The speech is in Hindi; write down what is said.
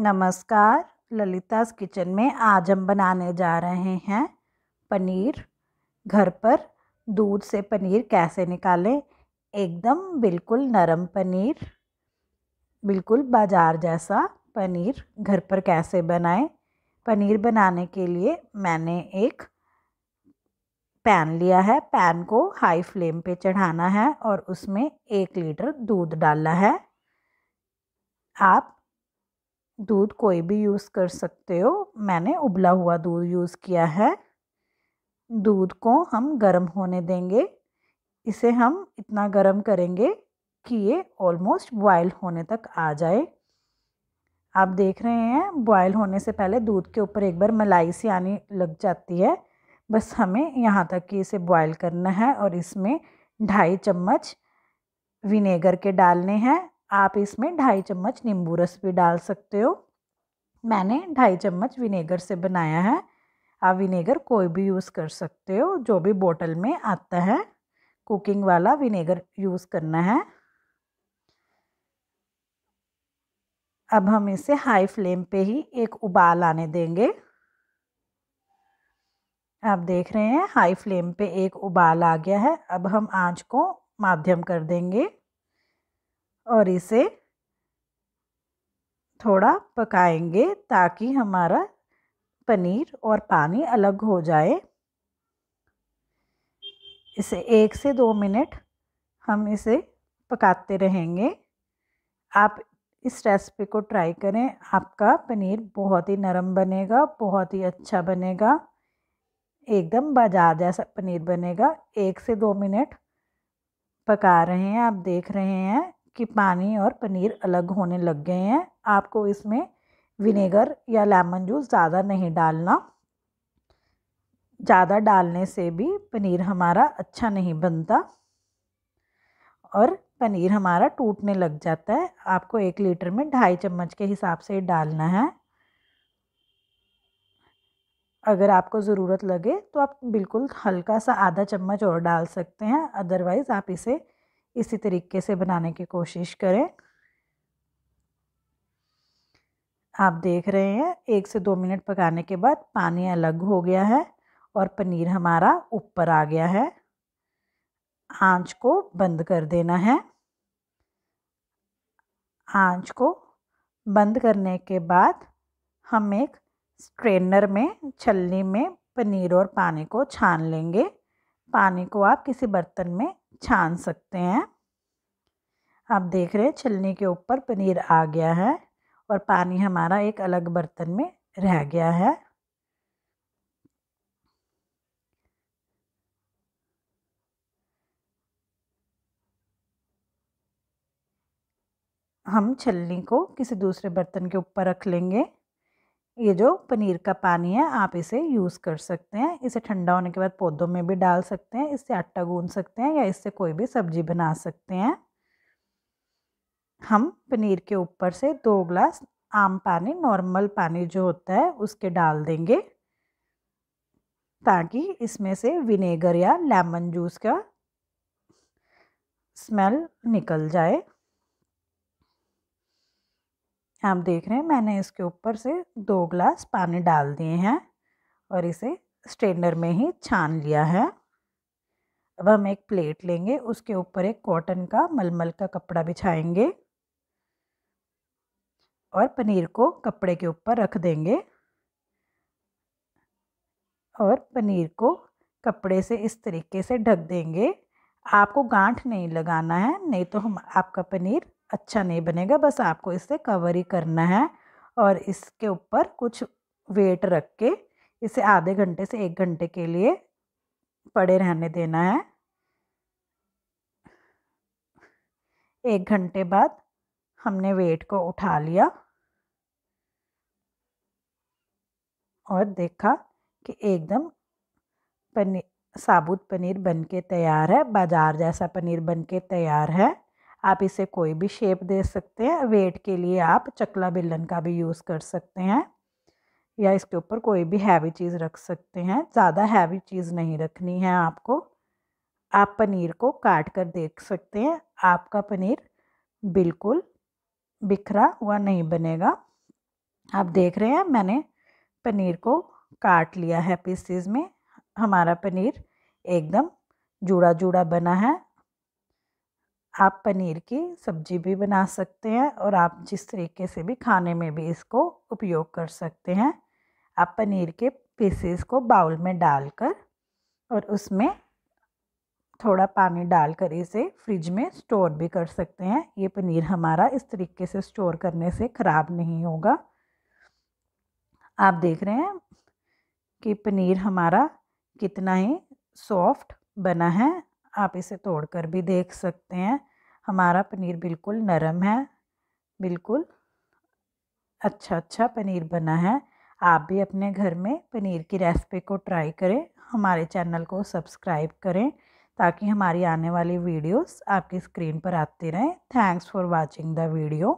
नमस्कार ललिताज किचन में आज हम बनाने जा रहे हैं पनीर घर पर दूध से पनीर कैसे निकालें एकदम बिल्कुल नरम पनीर बिल्कुल बाज़ार जैसा पनीर घर पर कैसे बनाएं पनीर बनाने के लिए मैंने एक पैन लिया है पैन को हाई फ्लेम पे चढ़ाना है और उसमें एक लीटर दूध डालना है आप दूध कोई भी यूज़ कर सकते हो मैंने उबला हुआ दूध यूज़ किया है दूध को हम गर्म होने देंगे इसे हम इतना गर्म करेंगे कि ये ऑलमोस्ट बॉयल होने तक आ जाए आप देख रहे हैं बॉयल होने से पहले दूध के ऊपर एक बार मलाई सी आनी लग जाती है बस हमें यहाँ तक कि इसे बॉयल करना है और इसमें ढाई चम्मच विनेगर के डालने हैं आप इसमें ढाई चम्मच नींबू रस भी डाल सकते हो मैंने ढाई चम्मच विनेगर से बनाया है आप विनेगर कोई भी यूज़ कर सकते हो जो भी बोतल में आता है कुकिंग वाला विनेगर यूज़ करना है अब हम इसे हाई फ्लेम पे ही एक उबाल आने देंगे आप देख रहे हैं हाई फ्लेम पे एक उबाल आ गया है अब हम आंच को माध्यम कर देंगे और इसे थोड़ा पकाएंगे ताकि हमारा पनीर और पानी अलग हो जाए इसे एक से दो मिनट हम इसे पकाते रहेंगे आप इस रेसिपी को ट्राई करें आपका पनीर बहुत ही नरम बनेगा बहुत ही अच्छा बनेगा एकदम बाजार जैसा पनीर बनेगा एक से दो मिनट पका रहे हैं आप देख रहे हैं कि पानी और पनीर अलग होने लग गए हैं आपको इसमें विनेगर या लेमन जूस ज़्यादा नहीं डालना ज़्यादा डालने से भी पनीर हमारा अच्छा नहीं बनता और पनीर हमारा टूटने लग जाता है आपको एक लीटर में ढाई चम्मच के हिसाब से डालना है अगर आपको ज़रूरत लगे तो आप बिल्कुल हल्का सा आधा चम्मच और डाल सकते हैं अदरवाइज़ आप इसे इसी तरीके से बनाने की कोशिश करें आप देख रहे हैं एक से दो मिनट पकाने के बाद पानी अलग हो गया है और पनीर हमारा ऊपर आ गया है आंच को बंद कर देना है आंच को बंद करने के बाद हम एक स्ट्रेनर में छलनी में पनीर और पानी को छान लेंगे पानी को आप किसी बर्तन में छान सकते हैं आप देख रहे हैं छलनी के ऊपर पनीर आ गया है और पानी हमारा एक अलग बर्तन में रह गया है हम छलनी को किसी दूसरे बर्तन के ऊपर रख लेंगे ये जो पनीर का पानी है आप इसे यूज़ कर सकते हैं इसे ठंडा होने के बाद पौधों में भी डाल सकते हैं इससे आटा गूंद सकते हैं या इससे कोई भी सब्जी बना सकते हैं हम पनीर के ऊपर से दो ग्लास आम पानी नॉर्मल पानी जो होता है उसके डाल देंगे ताकि इसमें से विनेगर या लेमन जूस का स्मेल निकल जाए आप देख रहे हैं मैंने इसके ऊपर से दो ग्लास पानी डाल दिए हैं और इसे स्टेंडर में ही छान लिया है अब हम एक प्लेट लेंगे उसके ऊपर एक कॉटन का मलमल का कपड़ा बिछाएंगे और पनीर को कपड़े के ऊपर रख देंगे और पनीर को कपड़े से इस तरीके से ढक देंगे आपको गांठ नहीं लगाना है नहीं तो हम आपका पनीर अच्छा नहीं बनेगा बस आपको इसे कवर ही करना है और इसके ऊपर कुछ वेट रख के इसे आधे घंटे से एक घंटे के लिए पड़े रहने देना है एक घंटे बाद हमने वेट को उठा लिया और देखा कि एकदम पनीर साबुत पनीर बनके तैयार है बाजार जैसा पनीर बनके तैयार है आप इसे कोई भी शेप दे सकते हैं वेट के लिए आप चकला बेलन का भी यूज़ कर सकते हैं या इसके ऊपर कोई भी हैवी चीज़ रख सकते हैं ज़्यादा हैवी चीज़ नहीं रखनी है आपको आप पनीर को काट कर देख सकते हैं आपका पनीर बिल्कुल बिखरा हुआ नहीं बनेगा आप देख रहे हैं मैंने पनीर को काट लिया है पीसीज में हमारा पनीर एकदम जुड़ा जुड़ा बना है आप पनीर की सब्जी भी बना सकते हैं और आप जिस तरीके से भी खाने में भी इसको उपयोग कर सकते हैं आप पनीर के पीसेस को बाउल में डालकर और उसमें थोड़ा पानी डालकर इसे फ्रिज में स्टोर भी कर सकते हैं ये पनीर हमारा इस तरीके से स्टोर करने से ख़राब नहीं होगा आप देख रहे हैं कि पनीर हमारा कितना ही सॉफ्ट बना है आप इसे तोड़कर भी देख सकते हैं हमारा पनीर बिल्कुल नरम है बिल्कुल अच्छा अच्छा पनीर बना है आप भी अपने घर में पनीर की रेसिपी को ट्राई करें हमारे चैनल को सब्सक्राइब करें ताकि हमारी आने वाली वीडियोस आपकी स्क्रीन पर आती रहें thanks for watching the video